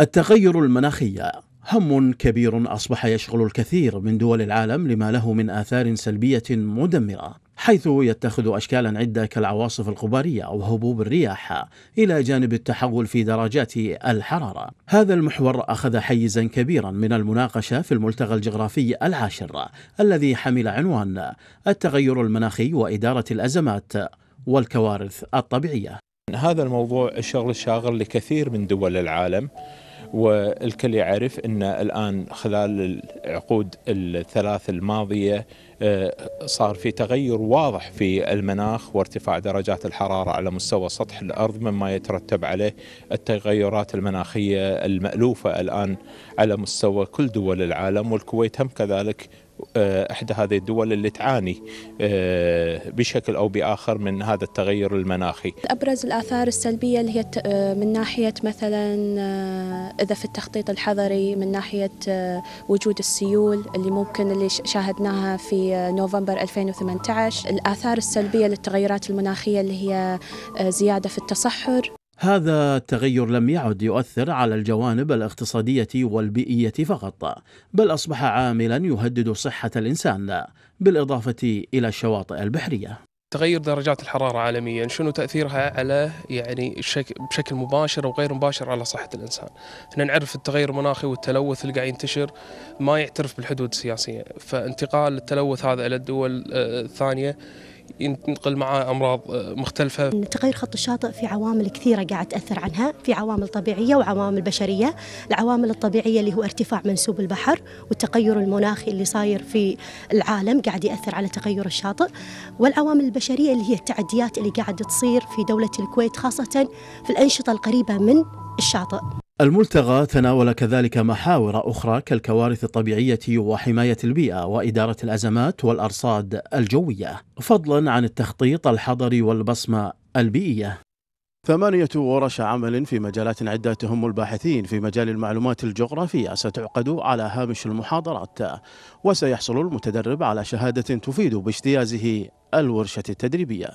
التغير المناخي هم كبير اصبح يشغل الكثير من دول العالم لما له من اثار سلبيه مدمره حيث يتخذ اشكالا عده كالعواصف الغباريه وهبوب الرياح الى جانب التحول في درجات الحراره. هذا المحور اخذ حيزا كبيرا من المناقشه في الملتقى الجغرافي العاشر الذي حمل عنوان التغير المناخي واداره الازمات والكوارث الطبيعيه. هذا الموضوع الشغل الشاغل لكثير من دول العالم والكل يعرف أن الآن خلال العقود الثلاث الماضية آه، صار في تغير واضح في المناخ وارتفاع درجات الحرارة على مستوى سطح الأرض مما يترتب عليه التغيرات المناخية المألوفة الآن على مستوى كل دول العالم والكويت هم كذلك آه، احدى هذه الدول اللي تعاني آه، بشكل او باخر من هذا التغير المناخي. ابرز الاثار السلبيه اللي هي آه، من ناحيه مثلا اذا في التخطيط الحضري من ناحيه وجود السيول اللي ممكن اللي شاهدناها في نوفمبر 2018، الاثار السلبيه للتغيرات المناخيه اللي هي زياده في التصحر هذا التغير لم يعد يؤثر على الجوانب الاقتصادية والبيئية فقط، بل أصبح عاملا يهدد صحة الإنسان، بالإضافة إلى الشواطئ البحرية. تغير درجات الحرارة عالميا شنو تأثيرها على يعني بشكل مباشر أو غير مباشر على صحة الإنسان احنا نعرف التغير المناخي والتلوث اللي قاعد ينتشر ما يعترف بالحدود السياسية فانتقال التلوث هذا إلى الدول آه، الثانية ينتقل معه امراض آه، مختلفه. تغير خط الشاطئ في عوامل كثيره قاعد تاثر عنها، في عوامل طبيعيه وعوامل بشريه، العوامل الطبيعيه اللي هو ارتفاع منسوب البحر والتغير المناخي اللي صاير في العالم قاعد ياثر على تغير الشاطئ، والعوامل البشريه اللي هي التعديات اللي قاعد تصير في دوله الكويت خاصه في الانشطه القريبه من الشاطئ. الملتقى تناول كذلك محاور أخرى كالكوارث الطبيعية وحماية البيئة وإدارة الأزمات والأرصاد الجوية فضلا عن التخطيط الحضري والبصمة البيئية ثمانية ورش عمل في مجالات عدة تهم الباحثين في مجال المعلومات الجغرافية ستعقد على هامش المحاضرات وسيحصل المتدرب على شهادة تفيد باجتيازه الورشة التدريبية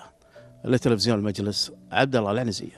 لتلفزيون المجلس عبد الله العنزي